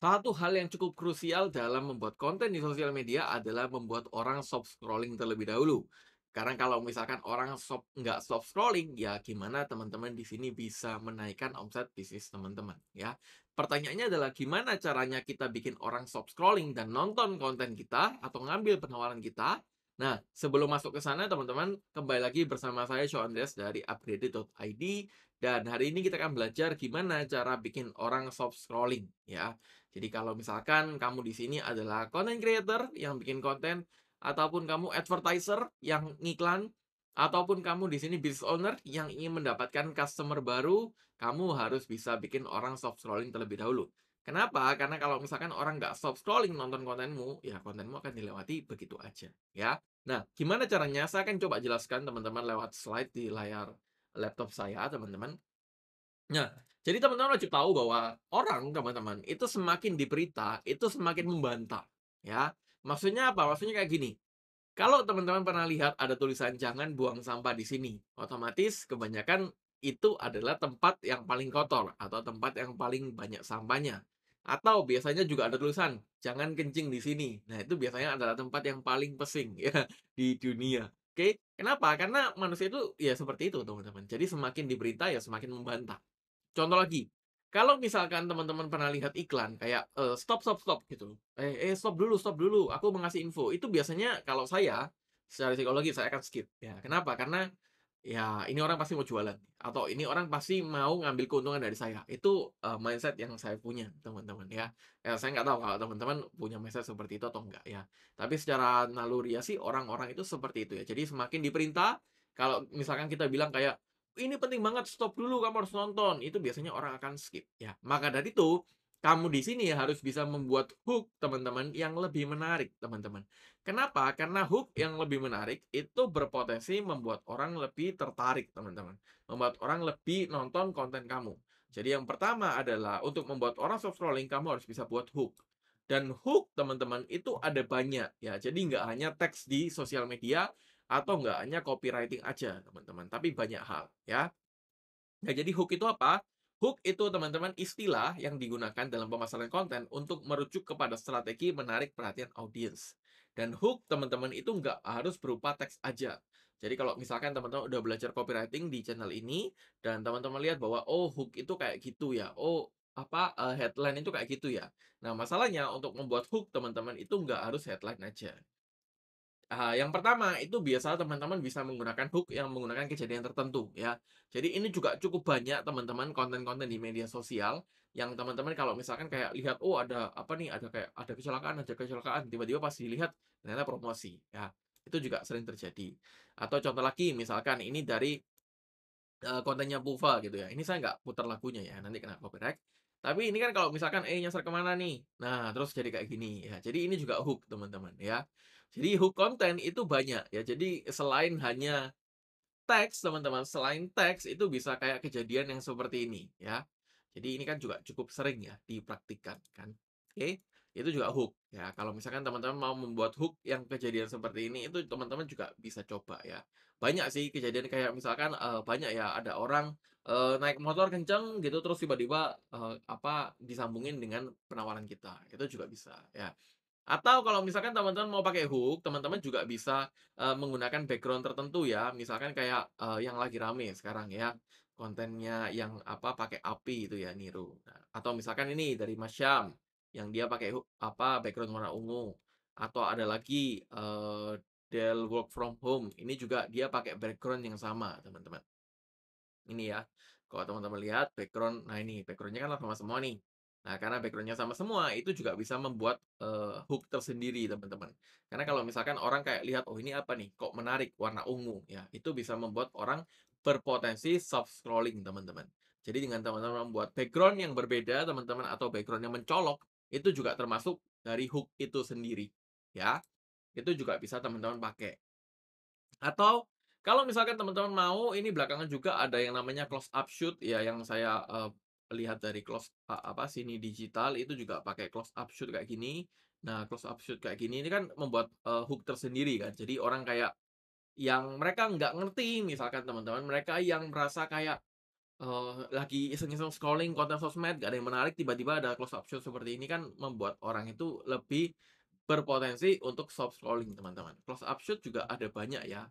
Satu hal yang cukup krusial dalam membuat konten di sosial media adalah membuat orang stop scrolling terlebih dahulu. Karena kalau misalkan orang stop, nggak stop scrolling, ya gimana teman-teman di sini bisa menaikkan omset bisnis teman-teman ya. Pertanyaannya adalah gimana caranya kita bikin orang stop scrolling dan nonton konten kita atau ngambil penawaran kita. Nah, sebelum masuk ke sana teman-teman, kembali lagi bersama saya Sean Andreas dari upgraded.id dan hari ini kita akan belajar gimana cara bikin orang soft scrolling ya. Jadi kalau misalkan kamu di sini adalah content creator yang bikin konten ataupun kamu advertiser yang ngiklan ataupun kamu di sini business owner yang ingin mendapatkan customer baru, kamu harus bisa bikin orang soft scrolling terlebih dahulu. Kenapa? Karena kalau misalkan orang nggak stop scrolling nonton kontenmu, ya kontenmu akan dilewati begitu aja, ya. Nah, gimana caranya? Saya akan coba jelaskan teman-teman lewat slide di layar laptop saya, teman-teman. Nah, jadi teman-teman wajib tahu bahwa orang, teman-teman, itu semakin diberita, itu semakin membantah. Ya, maksudnya apa? Maksudnya kayak gini. Kalau teman-teman pernah lihat ada tulisan jangan buang sampah di sini, otomatis kebanyakan itu adalah tempat yang paling kotor atau tempat yang paling banyak sampahnya. Atau biasanya juga ada tulisan jangan kencing di sini. Nah, itu biasanya adalah tempat yang paling pesing ya di dunia. Oke, kenapa? Karena manusia itu ya seperti itu, teman-teman. Jadi semakin diberita ya semakin membantah. Contoh lagi, kalau misalkan teman-teman pernah lihat iklan kayak e, stop stop stop gitu. Eh eh stop dulu, stop dulu. Aku mau ngasih info. Itu biasanya kalau saya secara psikologi saya akan skip. Ya, kenapa? Karena ya ini orang pasti mau jualan atau ini orang pasti mau ngambil keuntungan dari saya itu uh, mindset yang saya punya teman-teman ya ya saya nggak tahu kalau teman-teman punya mindset seperti itu atau enggak ya tapi secara naluri ya sih orang-orang itu seperti itu ya jadi semakin diperintah kalau misalkan kita bilang kayak ini penting banget stop dulu kamu harus nonton itu biasanya orang akan skip ya maka dari itu kamu di sini harus bisa membuat hook teman-teman yang lebih menarik teman-teman. Kenapa? Karena hook yang lebih menarik itu berpotensi membuat orang lebih tertarik teman-teman. Membuat orang lebih nonton konten kamu. Jadi yang pertama adalah untuk membuat orang soft scrolling kamu harus bisa buat hook. Dan hook teman-teman itu ada banyak ya. Jadi nggak hanya teks di sosial media atau nggak hanya copywriting aja teman-teman. Tapi banyak hal ya. Nah jadi hook itu apa? Hook itu teman-teman istilah yang digunakan dalam pemasaran konten untuk merujuk kepada strategi menarik perhatian audiens. Dan hook teman-teman itu nggak harus berupa teks aja. Jadi kalau misalkan teman-teman udah belajar copywriting di channel ini dan teman-teman lihat bahwa oh hook itu kayak gitu ya, oh apa uh, headline itu kayak gitu ya. Nah masalahnya untuk membuat hook teman-teman itu nggak harus headline aja. Uh, yang pertama itu biasa teman-teman bisa menggunakan hook yang menggunakan kejadian tertentu ya. Jadi ini juga cukup banyak teman-teman konten-konten di media sosial yang teman-teman kalau misalkan kayak lihat oh ada apa nih ada kayak ada kecelakaan ada kecelakaan tiba-tiba pas dilihat ternyata promosi ya itu juga sering terjadi atau contoh lagi misalkan ini dari uh, kontennya Buva gitu ya ini saya nggak putar lagunya ya nanti kena copyright tapi ini kan kalau misalkan eh nyasar kemana nih nah terus jadi kayak gini ya jadi ini juga hook teman-teman ya jadi hook konten itu banyak ya. Jadi selain hanya teks teman-teman, selain teks itu bisa kayak kejadian yang seperti ini ya. Jadi ini kan juga cukup sering ya dipraktikkan kan. Oke, okay? itu juga hook ya. Kalau misalkan teman-teman mau membuat hook yang kejadian seperti ini itu teman-teman juga bisa coba ya. Banyak sih kejadian kayak misalkan uh, banyak ya ada orang uh, naik motor kenceng gitu terus tiba-tiba uh, apa disambungin dengan penawaran kita. Itu juga bisa ya. Atau kalau misalkan teman-teman mau pakai hook, teman-teman juga bisa uh, menggunakan background tertentu ya. Misalkan kayak, uh, yang lagi rame sekarang ya, kontennya yang apa, pakai api itu ya, niru. Nah, atau misalkan ini dari Mas Syam, yang dia pakai hook apa, background warna ungu. Atau ada lagi, uh, Del work from home, ini juga dia pakai background yang sama, teman-teman. Ini ya, kalau teman-teman lihat background nah ini backgroundnya kan sama semua nih. Nah, karena backgroundnya sama semua, itu juga bisa membuat uh, hook tersendiri, teman-teman. Karena kalau misalkan orang kayak lihat, oh ini apa nih, kok menarik, warna ungu, ya, itu bisa membuat orang berpotensi soft-scrolling, teman-teman. Jadi dengan teman-teman membuat background yang berbeda, teman-teman, atau background yang mencolok, itu juga termasuk dari hook itu sendiri, ya. Itu juga bisa teman-teman pakai. Atau kalau misalkan teman-teman mau, ini belakangan juga ada yang namanya close up shoot ya, yang saya uh, lihat dari close apa sini digital itu juga pakai close up shoot kayak gini. Nah, close up shoot kayak gini ini kan membuat uh, hook tersendiri kan. Jadi orang kayak yang mereka nggak ngerti misalkan teman-teman mereka yang merasa kayak uh, lagi iseng-iseng scrolling konten sosmed gak ada yang menarik tiba-tiba ada close up shoot seperti ini kan membuat orang itu lebih berpotensi untuk soft scrolling teman-teman. Close up shoot juga ada banyak ya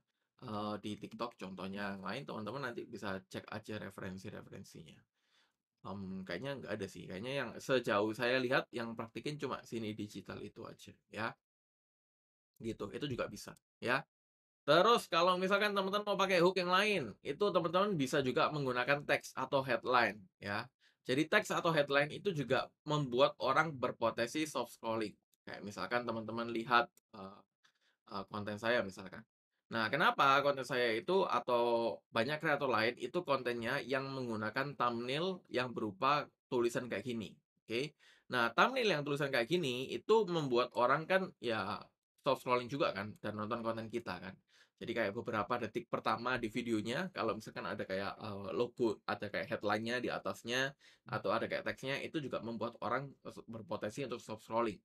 uh, di TikTok contohnya yang lain teman-teman nanti bisa cek aja referensi-referensinya. Um, kayaknya nggak ada sih, kayaknya yang sejauh saya lihat yang praktikin cuma sini digital itu aja, ya. Gitu, itu juga bisa, ya. Terus kalau misalkan teman-teman mau pakai hook yang lain, itu teman-teman bisa juga menggunakan teks atau headline, ya. Jadi teks atau headline itu juga membuat orang berpotensi soft scrolling. Kayak misalkan teman-teman lihat, uh, uh, konten saya misalkan. Nah, kenapa konten saya itu atau banyak kreator lain itu kontennya yang menggunakan thumbnail yang berupa tulisan kayak gini. Oke. Okay? Nah, thumbnail yang tulisan kayak gini itu membuat orang kan ya stop scrolling juga kan dan nonton konten kita kan. Jadi kayak beberapa detik pertama di videonya kalau misalkan ada kayak uh, logo, ada kayak headline-nya di atasnya atau ada kayak teksnya itu juga membuat orang eh, berpotensi untuk stop scrolling.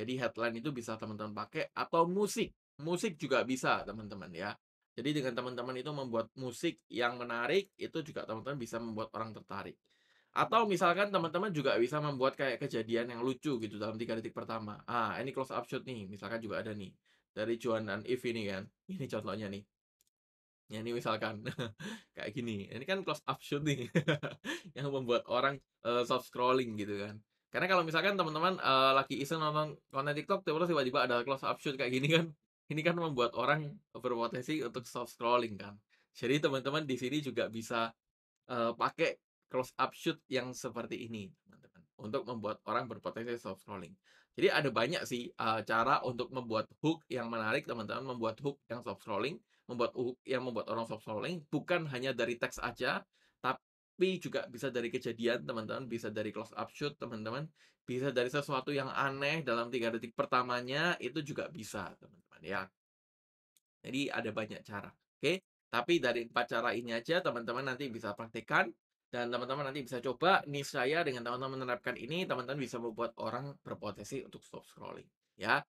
Jadi headline itu bisa teman-teman pakai atau musik musik juga bisa teman-teman ya. Jadi dengan teman-teman itu membuat musik yang menarik itu juga teman-teman bisa membuat orang tertarik. Atau misalkan teman-teman juga bisa membuat kayak kejadian yang lucu gitu dalam tiga detik pertama. Ah, ini close up shot nih, misalkan juga ada nih dari Juan dan If ini kan. Ini contohnya nih. Ya ini misalkan kayak gini. Ini kan close up shot nih yang membuat orang uh, soft scrolling gitu kan. Karena kalau misalkan teman-teman uh, lagi iseng nonton konten TikTok terus tiba-tiba ada close up shot kayak gini kan, ini kan membuat orang berpotensi untuk soft scrolling kan. Jadi teman-teman di sini juga bisa uh, pakai close up shoot yang seperti ini, teman-teman, untuk membuat orang berpotensi soft scrolling. Jadi ada banyak sih uh, cara untuk membuat hook yang menarik, teman-teman, membuat hook yang soft scrolling, membuat hook yang membuat orang soft scrolling bukan hanya dari teks aja, tapi juga bisa dari kejadian, teman-teman, bisa dari close up shoot, teman-teman, bisa dari sesuatu yang aneh dalam tiga detik pertamanya itu juga bisa, teman. -teman. Kan, ya. Jadi ada banyak cara. Oke, okay? tapi dari empat cara ini aja teman-teman nanti bisa praktekkan dan teman-teman nanti bisa coba nih saya dengan teman-teman menerapkan ini teman-teman bisa membuat orang berpotensi untuk stop scrolling ya.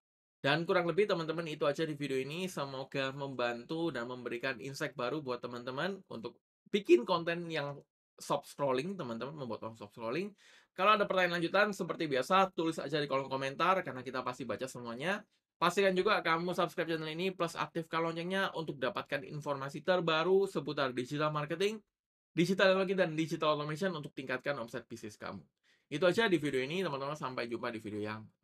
Dan kurang lebih teman-teman itu aja di video ini semoga membantu dan memberikan insight baru buat teman-teman untuk bikin konten yang stop scrolling teman-teman membuat orang stop scrolling. Kalau ada pertanyaan lanjutan seperti biasa tulis aja di kolom komentar karena kita pasti baca semuanya. Pastikan juga kamu subscribe channel ini plus aktifkan loncengnya untuk dapatkan informasi terbaru seputar digital marketing, digital marketing, dan digital automation untuk tingkatkan omset bisnis kamu. Itu aja di video ini, teman-teman. Sampai jumpa di video yang